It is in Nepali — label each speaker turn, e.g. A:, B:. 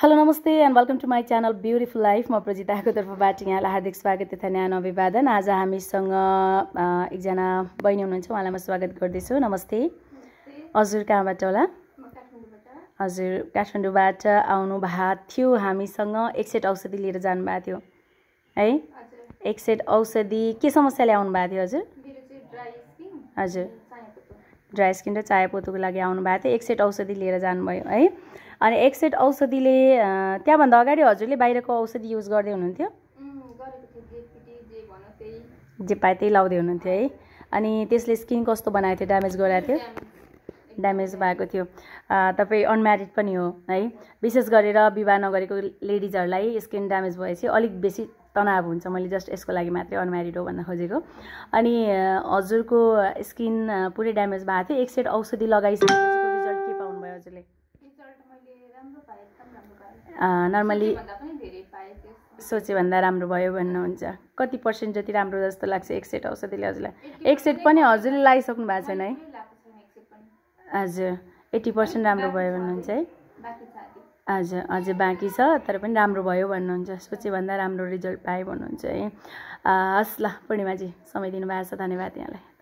A: हेलो नमस्ते and welcome to my channel beautiful life म प्रजिताको तर्फबाट यहाँलाई हार्दिक स्वागत तथा न्यानो अभिवादन आज हामीसँग एकजना बहिनी हुनुहुन्छ उहाँलाई म स्वागत गर्दैछु नमस्ते हजुर कहाँबाट होला हजुर काठमाडौँबाट आउनु भएको थियो हामीसँग एक सेट औषधि लिएर जानुभएको थियो है एक सेट औषधि के समस्याले आउनु भएको थियो
B: हजुर
A: हजुर ड्राई स्किन र चायापोतोको लागि आउनुभएको थियो एक सेट औषधि लिएर जानुभयो है अनि एक सेट औषधिले त्यहाँभन्दा अगाडि हजुरले बाहिरको औषधि युज गर्दै हुनुहुन्थ्यो जे पाए त्यही लाउँदै हुनुहुन्थ्यो है अनि त्यसले स्किन कस्तो बनाएको थियो ड्यामेज गराएको थियो ड्यामेज भएको थियो तपाईँ अनम्यारिड पनि हो है विशेष गरेर विवाह नगरेको लेडिजहरूलाई स्किन ड्यामेज भएपछि अलिक बेसी तनाव हुन्छ मैले जस्ट यसको लागि मात्रै अनम्यारिड हो भन्न खोजेको अनि हजुरको स्किन पुरै ड्यामेज भएको थियो एक सेट औषधि लगाइसके रिजल्ट
C: के पाउनुभयो हजुरले
A: नर्मली सोचेभन्दा राम्रो भयो भन्नुहुन्छ कति पर्सेन्ट जति राम्रो जस्तो लाग्छ एक सेट औषधिले हजुरलाई एक सेट पनि हजुरले लगाइसक्नु भएको छैन है हजुर एट्टी पर्सेन्ट राम्रो भयो भन्नुहुन्छ है हजुर अझै बाँकी छ तर पनि राम्रो भयो भन्नुहुन्छ भन्दा राम्रो रिजल्ट पाएँ भन्नुहुन्छ है हस् ल पूर्णिमाजी समय दिनुभएको छ धन्यवाद यहाँलाई